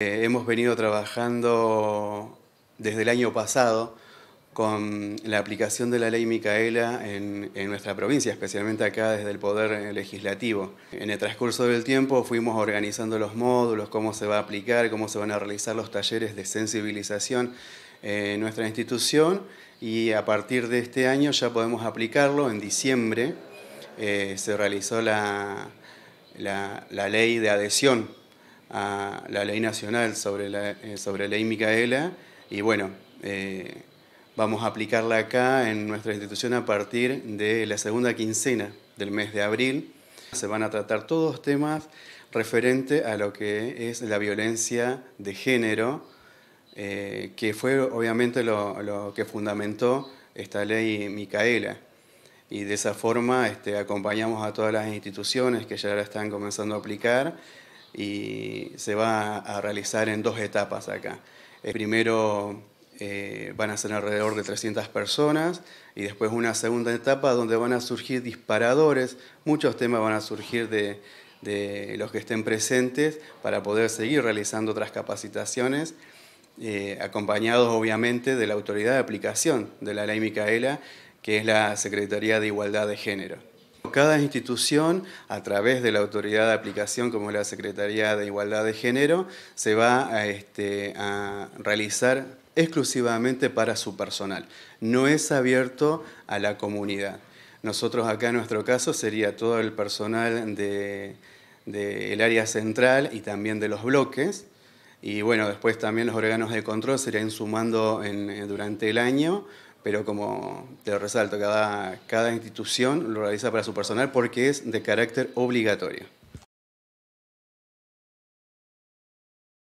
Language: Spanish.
Eh, hemos venido trabajando desde el año pasado con la aplicación de la ley Micaela en, nuestra provincia, especialmente acá desde el Poder Legislativo. En el transcurso del tiempo fuimos organizando los módulos, cómo se va a aplicar, cómo se van a realizar los talleres de sensibilización en nuestra institución y a partir de este año ya podemos aplicarlo. En diciembre eh, se realizó la ley de adhesión a la ley nacional sobre la, eh, sobre ley Micaela y bueno, eh, vamos a aplicarla acá en nuestra institución a partir de la segunda quincena del mes de abril. Se van a tratar todos temas referentes a lo que es la violencia de género, eh, que fue obviamente lo, que fundamentó esta ley Micaela. Y de esa forma este, acompañamos a todas las instituciones que ya la están comenzando a aplicar y se va a realizar en dos etapas acá. Eh, primero eh, van a ser alrededor de 300 personas y después una segunda etapa donde van a surgir disparadores, muchos temas van a surgir de, los que estén presentes para poder seguir realizando otras capacitaciones, eh, acompañados obviamente de la autoridad de aplicación de la ley Micaela, que es la Secretaría de Igualdad de Género. Cada institución, a través de la autoridad de aplicación, como la Secretaría de Igualdad de Género, se va este, a, realizar exclusivamente para su personal. No es abierto a la comunidad. Nosotros acá en nuestro caso sería todo el personal del área central y también de los bloques. Y bueno, después también los órganos de control serían sumando eh, durante el año pero como te lo resalto, cada, cada institución lo realiza para su personal porque es de carácter obligatorio.